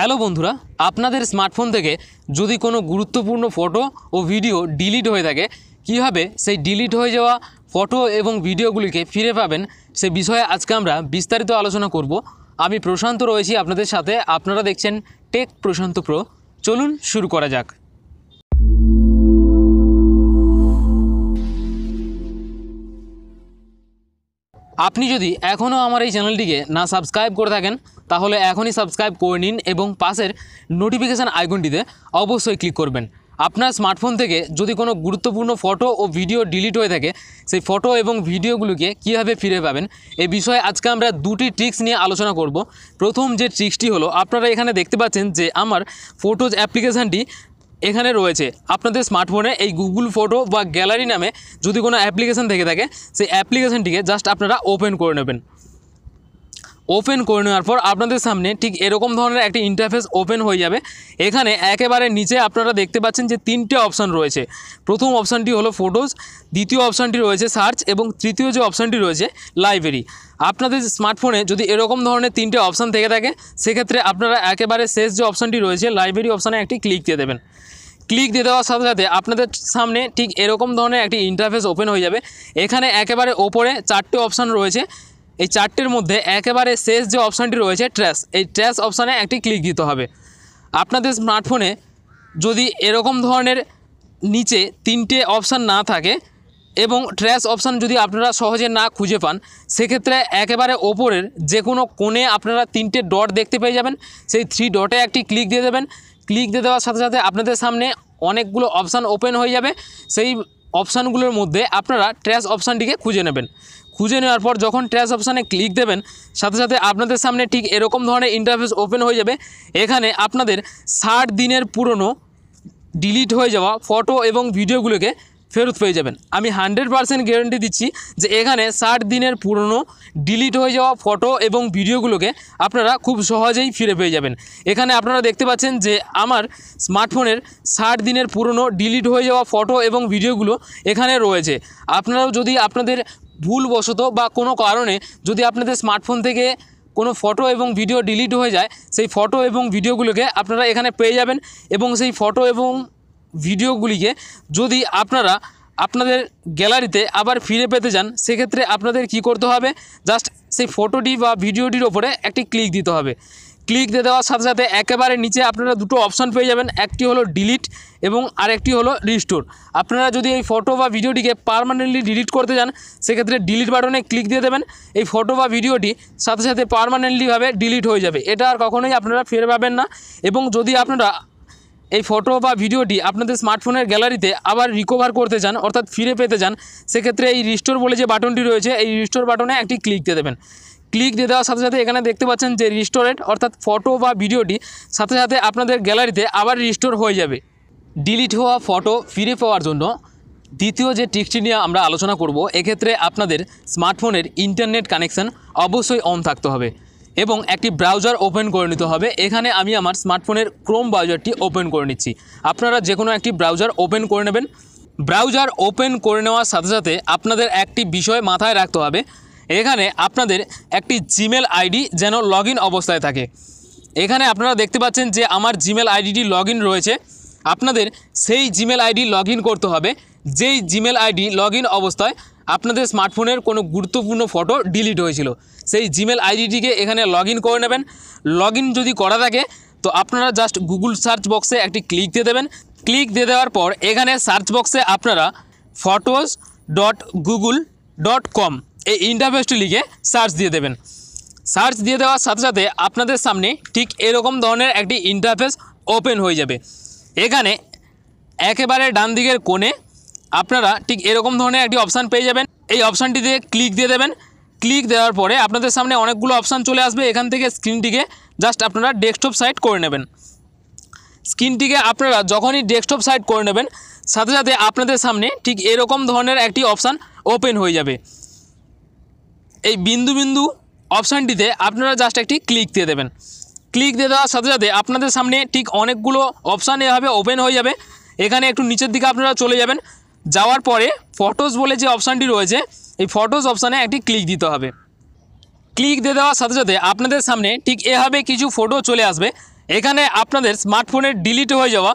hello বন্ধুরা আপনাদের smartphone থেকে যদি কোনো গুরুত্বপূর্ণ ফটো ও ভিডিও ডিলিট হয়ে থাকে কীভাবে সেই ডিলিট হয়ে যাওয়া ফটো এবং ভিডিওগুলিকে ফিরে পাবেন সে বিষয়ে আজকে আমরা বিস্তারিত আলোচনা করব আমি প্রশান্ত রয়েছি আপনাদের সাথে আপনারা দেখছেন টেক প্রশান্ত প্রো চলুন শুরু করা যাক আপনি যদি এখনও আমার এই চ্যানেলটিকে না সাবস্ক্রাইব করে থাকেন তাহলে এখনই সাবস্ক্রাইব করে নিন এবং পাশের নোটিফিকেশান আইকনটিতে অবশ্যই ক্লিক করবেন আপনার স্মার্টফোন থেকে যদি কোনো গুরুত্বপূর্ণ ফটো ও ভিডিও ডিলিট হয়ে থাকে সেই ফটো এবং ভিডিওগুলোকে কীভাবে ফিরে পাবেন এ বিষয়ে আজকে আমরা দুটি ট্রিক্স নিয়ে আলোচনা করব প্রথম যে ট্রিক্সটি হলো আপনারা এখানে দেখতে পাচ্ছেন যে আমার ফটোজ অ্যাপ্লিকেশানটি এখানে রয়েছে আপনাদের স্মার্টফোনে এই গুগল ফটো বা গ্যালারি নামে যদি কোনো অ্যাপ্লিকেশান থেকে থাকে সেই অ্যাপ্লিকেশানটিকে জাস্ট আপনারা ওপেন করে নেবেন ওপেন করে নেওয়ার পর আপনাদের সামনে ঠিক এরকম ধরনের একটি ইন্টারফেস ওপেন হয়ে যাবে এখানে একেবারে নিচে আপনারা দেখতে পাচ্ছেন যে তিনটে অপশান রয়েছে প্রথম অপশানটি হলো ফটোজ দ্বিতীয় অপশানটি রয়েছে সার্চ এবং তৃতীয় যে অপশানটি রয়েছে লাইব্রেরি আপনাদের স্মার্টফোনে যদি এরকম ধরনের তিনটে অপশান থেকে থাকে সেক্ষেত্রে আপনারা একেবারে শেষ যে অপশানটি রয়েছে লাইব্রেরি অপশানে একটি ক্লিক দিয়ে দেবেন ক্লিক দিয়ে দেওয়ার সাথে সাথে আপনাদের সামনে ঠিক এরকম ধরনের একটি ইন্টারফেস ওপেন হয়ে যাবে এখানে একেবারে ওপরে চারটে অপশান রয়েছে এই চারটির মধ্যে একেবারে শেষ যে অপশানটি রয়েছে ট্র্যাশ এই ট্র্যাশ অপশানে একটি ক্লিক দিতে হবে আপনাদের স্মার্টফোনে যদি এরকম ধরনের নিচে তিনটে অপশান না থাকে এবং ট্র্যাশ অপশান যদি আপনারা সহজে না খুঁজে পান সেক্ষেত্রে একেবারে ওপরের যে কোনো কোণে আপনারা তিনটে ডট দেখতে পেয়ে যাবেন সেই থ্রি ডটে একটি ক্লিক দিয়ে দেবেন ক্লিক দিয়ে দেওয়ার সাথে সাথে আপনাদের সামনে অনেকগুলো অপশান ওপেন হয়ে যাবে সেই অপশানগুলোর মধ্যে আপনারা ট্র্যাশ অপশানটিকে খুঁজে নেবেন খুঁজে নেওয়ার পর যখন ট্র্যাশ অপশানে ক্লিক দেবেন সাথে সাথে আপনাদের সামনে ঠিক এরকম ধরনের ইন্টারফেস ওপেন হয়ে যাবে এখানে আপনাদের ষাট দিনের পুরনো ডিলিট হয়ে যাওয়া ফটো এবং ভিডিওগুলোকে ফেরত পেয়ে যাবেন আমি হানড্রেড পারসেন্ট গ্যারেন্টি দিচ্ছি যে এখানে ষাট দিনের পুরনো ডিলিট হয়ে যাওয়া ফটো এবং ভিডিওগুলোকে আপনারা খুব সহজেই ফিরে পেয়ে যাবেন এখানে আপনারা দেখতে পাচ্ছেন যে আমার স্মার্টফোনের ষাট দিনের পুরনো ডিলিট হয়ে যাওয়া ফটো এবং ভিডিওগুলো এখানে রয়েছে আপনারাও যদি আপনাদের ভুলবশত বা কোনো কারণে যদি আপনাদের স্মার্টফোন থেকে কোনো ফটো এবং ভিডিও ডিলিট হয়ে যায় সেই ফটো এবং ভিডিওগুলোকে আপনারা এখানে পেয়ে যাবেন এবং সেই ফটো এবং ভিডিওগুলিকে যদি আপনারা আপনাদের গ্যালারিতে আবার ফিরে পেতে যান সেক্ষেত্রে আপনাদের কি করতে হবে জাস্ট সেই ফটোটি বা ভিডিওটির ওপরে একটি ক্লিক দিতে হবে ক্লিক দিয়ে দেওয়ার সাথে সাথে একেবারে নিচে আপনারা দুটো অপশান পেয়ে যাবেন একটি হলো ডিলিট এবং আরেকটি হলো রিস্টোর আপনারা যদি এই ফটো বা ভিডিওটিকে পারমানেন্টলি ডিলিট করতে যান সেক্ষেত্রে ডিলিট বাটনে ক্লিক দিয়ে দেবেন এই ফটো বা ভিডিওটি সাথে সাথে পারমানেন্টলিভাবে ডিলিট হয়ে যাবে এটা আর কখনোই আপনারা ফিরে পাবেন না এবং যদি আপনারা এই ফটো বা ভিডিওটি আপনাদের স্মার্টফোনের গ্যালারিতে আবার রিকভার করতে চান অর্থাৎ ফিরে পেতে চান সেক্ষেত্রে এই রিস্টোর বলে যে বাটনটি রয়েছে এই রিস্টোর বাটনে একটি ক্লিক দিয়ে দেবেন ক্লিক দিয়ে দেওয়ার সাথে সাথে এখানে দেখতে পাচ্ছেন যে রিস্টোরেট অর্থাৎ ফটো বা ভিডিওটি সাথে সাথে আপনাদের গ্যালারিতে আবার রিস্টোর হয়ে যাবে ডিলিট হওয়া ফটো ফিরে পাওয়ার জন্য দ্বিতীয় যে টিকটি নিয়ে আমরা আলোচনা করব এক্ষেত্রে আপনাদের স্মার্টফোনের ইন্টারনেট কানেকশান অবশ্যই অন থাকতে হবে এবং একটি ব্রাউজার ওপেন করে নিতে হবে এখানে আমি আমার স্মার্টফোনের ক্রোম ব্রাউজারটি ওপেন করে নিচ্ছি আপনারা যে কোনো একটি ব্রাউজার ওপেন করে নেবেন ব্রাউজার ওপেন করে নেওয়ার সাথে সাথে আপনাদের একটি বিষয় মাথায় রাখতে হবে এখানে আপনাদের একটি জিমেল আইডি যেন লগ অবস্থায় থাকে এখানে আপনারা দেখতে পাচ্ছেন যে আমার জিমেল আইডিটি লগ রয়েছে আপনাদের সেই জিমেল আইডি লগ করতে হবে যেই জিমেল আইডি লগ অবস্থায় আপনাদের স্মার্টফোনের কোনো গুরুত্বপূর্ণ ফটো ডিলিট হয়েছিল সেই জিমেল আইডিটিকে এখানে লগ ইন করে নেবেন লগ যদি করা থাকে তো আপনারা জাস্ট গুগল সার্চ বক্সে একটি ক্লিক দিয়ে দেবেন ক্লিক দিয়ে দেওয়ার পর এখানে সার্চ বক্সে আপনারা photos dot Google dot com এই ইন্টারফেসটি লিখে সার্চ দিয়ে দেবেন সার্চ দিয়ে দেওয়ার সাথে সাথে আপনাদের সামনে ঠিক এরকম ধরনের একটি ইন্টারফেস ওপেন হয়ে যাবে এখানে একেবারে ডান দিকের কোণে আপনারা ঠিক এরকম ধরনের একটি অপশান পেয়ে যাবেন এই অপশানটিতে ক্লিক দিয়ে দেবেন ক্লিক দেওয়ার পরে আপনাদের সামনে অনেকগুলো অপশান চলে আসবে এখান থেকে স্ক্রিনটিকে জাস্ট আপনারা ডেস্কটপ সাইট করে নেবেন স্ক্রিনটিকে আপনারা যখনই ডেস্কটপ সাইট করে নেবেন সাথে সাথে আপনাদের সামনে ঠিক এরকম ধরনের একটি অপশান ওপেন হয়ে যাবে এই বিন্দু বিন্দু অপশানটিতে আপনারা জাস্ট একটি ক্লিক দিয়ে দেবেন ক্লিক দিয়ে দেওয়ার সাথে সাথে আপনাদের সামনে ঠিক অনেকগুলো অপশান এভাবে ওপেন হয়ে যাবে এখানে একটু নিচের দিকে আপনারা চলে যাবেন যাওয়ার পরে ফটোস বলে যে অপশানটি রয়েছে এই ফটোজ অপশানে একটি ক্লিক দিতে হবে ক্লিক দিয়ে দেওয়ার সাথে সাথে আপনাদের সামনে ঠিক এভাবে কিছু ফটো চলে আসবে এখানে আপনাদের স্মার্টফোনের ডিলিট হয়ে যাওয়া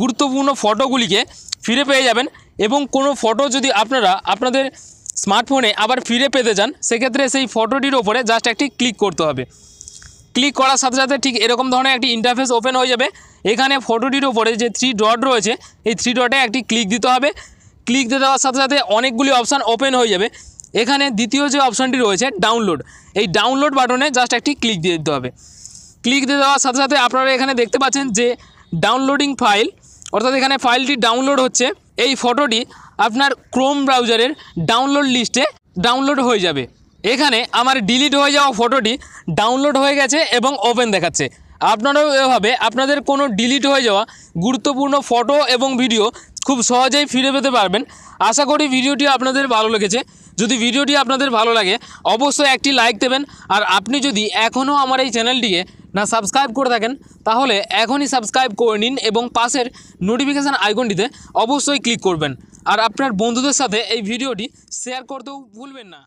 গুরুত্বপূর্ণ ফটোগুলিকে ফিরে পেয়ে যাবেন এবং কোনো ফটো যদি আপনারা আপনাদের স্মার্টফোনে আবার ফিরে পেতে যান সেক্ষেত্রে সেই ফটোটির ওপরে জাস্ট একটি ক্লিক করতে হবে ক্লিক করার সাথে সাথে ঠিক এরকম ধরনের একটি ইন্টারফেস ওপেন হয়ে যাবে এখানে ফটোটির ওপরে যে থ্রি ডট রয়েছে এই থ্রি ডটে একটি ক্লিক দিতে হবে ক্লিক দিয়ে দেওয়ার সাথে সাথে অনেকগুলি অপশান ওপেন হয়ে যাবে এখানে দ্বিতীয় যে অপশানটি রয়েছে ডাউনলোড এই ডাউনলোড বাটনে জাস্ট একটি ক্লিক দিয়ে দিতে হবে ক্লিক দিয়ে দেওয়ার সাথে সাথে আপনারা এখানে দেখতে পাচ্ছেন যে ডাউনলোডিং ফাইল অর্থাৎ এখানে ফাইলটি ডাউনলোড হচ্ছে এই ফটোটি আপনার ক্রোম ব্রাউজারের ডাউনলোড লিস্টে ডাউনলোড হয়ে যাবে এখানে আমার ডিলিট হয়ে যাওয়া ফটোটি ডাউনলোড হয়ে গেছে এবং ওপেন দেখাচ্ছে আপনারাও এভাবে আপনাদের কোনো ডিলিট হয়ে যাওয়া গুরুত্বপূর্ণ ফটো এবং ভিডিও খুব সহজেই ফিরে পেতে পারবেন আশা করি ভিডিওটি আপনাদের ভালো লেগেছে যদি ভিডিওটি আপনাদের ভালো লাগে অবশ্যই একটি লাইক দেবেন আর আপনি যদি এখনও আমার এই চ্যানেলটিকে না সাবস্ক্রাইব করে থাকেন তাহলে এখনই সাবস্ক্রাইব করে নিন এবং পাশের নোটিফিকেশান আইকনটিতে অবশ্যই ক্লিক করবেন আর আপনার বন্ধুদের সাথে এই ভিডিওটি শেয়ার করতেও ভুলবেন না